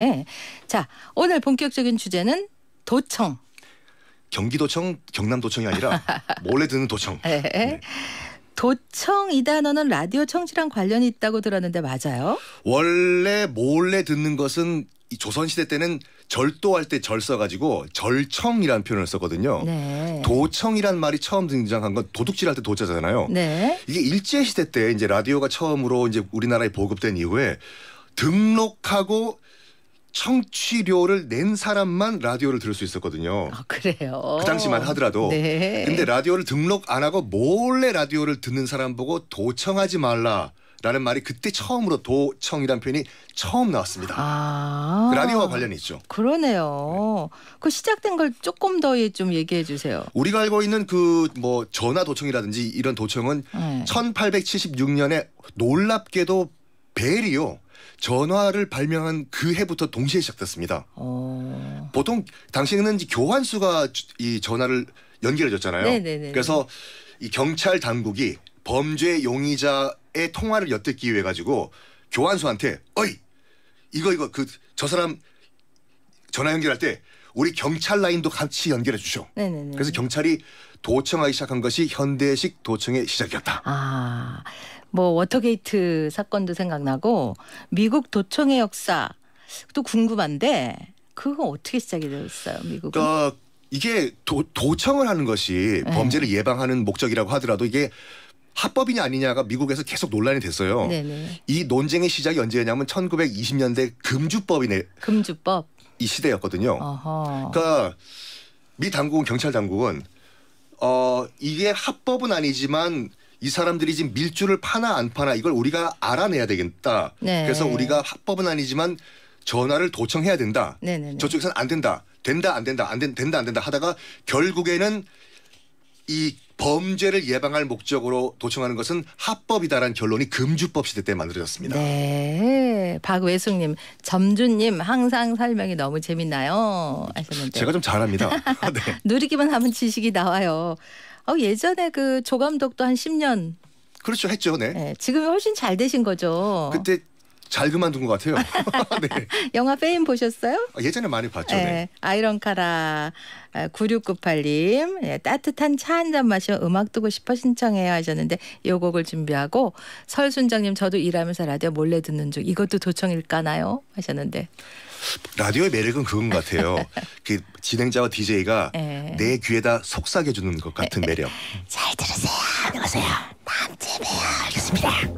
네. 자, 오늘 본격적인 주제는 도청. 경기도청, 경남도청이 아니라 몰래 듣는 도청. 네. 네. 도청 이 단어는 라디오 청취랑 관련이 있다고 들었는데 맞아요? 원래 몰래 듣는 것은 이 조선시대 때는 절도할 때 절 써가지고 절청이라는 표현을 썼거든요. 네. 도청이란 말이 처음 등장한 건 도둑질할 때 도자잖아요. 네. 이게 일제 시대 때 이제 라디오가 처음으로 이제 우리나라에 보급된 이후에 등록하고 청취료를 낸 사람만 라디오를 들을 수 있었거든요. 아, 그래요. 그 당시만 하더라도. 네. 근데 라디오를 등록 안 하고 몰래 라디오를 듣는 사람 보고 도청하지 말라. 라는 말이 그때 처음으로 도청이란 표현이 처음 나왔습니다. 아~ 그 라디오와 관련이 있죠. 그러네요. 네. 그 시작된 걸 조금 더 좀 얘기해 주세요. 우리가 알고 있는 그 뭐 전화 도청이라든지 이런 도청은 네. 1876년에 놀랍게도 벨이요. 전화를 발명한 그 해부터 동시에 시작됐습니다. 어... 보통 당시에는 교환수가 이 전화를 연결해줬잖아요. 네, 네, 네, 그래서 이 경찰 당국이 범죄 용의자의 통화를 엿듣기 위해 가지고 교환수한테 어이 이거 이거 그 저 사람 전화 연결할 때 우리 경찰 라인도 같이 연결해 주죠. 그래서 경찰이 도청하기 시작한 것이 현대식 도청의 시작이었다. 아, 뭐 워터게이트 사건도 생각나고 미국 도청의 역사 또 궁금한데 그거 어떻게 시작이 되었어요, 미국은? 그러니까 이게 도, 도청을 하는 것이 네. 범죄를 예방하는 목적이라고 하더라도 이게 합법이냐 아니냐가 미국에서 계속 논란이 됐어요. 네네. 이 논쟁의 시작이 언제냐면 1920년대 금주법이네. 금주법. 이 시대였거든요. 어허. 그러니까 미 당국은 경찰 당국은 어 이게 합법은 아니지만 이 사람들이 지금 밀주를 파나 안 파나 이걸 우리가 알아내야 되겠다. 네. 그래서 우리가 합법은 아니지만 전화를 도청해야 된다. 네네네. 저쪽에서는 안 된다. 된다 안 된다 안 된, 된다 안 된다 하다가 결국에는 이 범죄를 예방할 목적으로 도청하는 것은 합법이다라는 결론이 금주법 시대 때 만들어졌습니다. 네. 박외숙님, 점주님 항상 설명이 너무 재밌나요? 하셨는데. 제가 좀 잘합니다. 네. 누리기만 하면 지식이 나와요. 어, 예전에 그 조감독도 한 10년 그렇죠 했죠 네. 네지금 훨씬 잘 되신 거죠. 그때 잘 그만둔 것 같아요. 네. 영화 페인 보셨어요? 아, 예전에 많이 봤죠. 네. 네. 아이런카라 9698님 아, 예, 따뜻한 차 한 잔 마시며 음악 듣고 싶어 신청해요 하셨는데 요 곡을 준비하고 설순장님 저도 일하면서 라디오 몰래 듣는 중 이것도 도청일까나요 하셨는데 라디오의 매력은 그건 같아요. 그 진행자와 DJ가 네. 예. 내 귀에다 속삭여주는 것 같은 매력. 잘 들으세요. 안녕하세요. 다음 주에 봬요. 알겠습니다.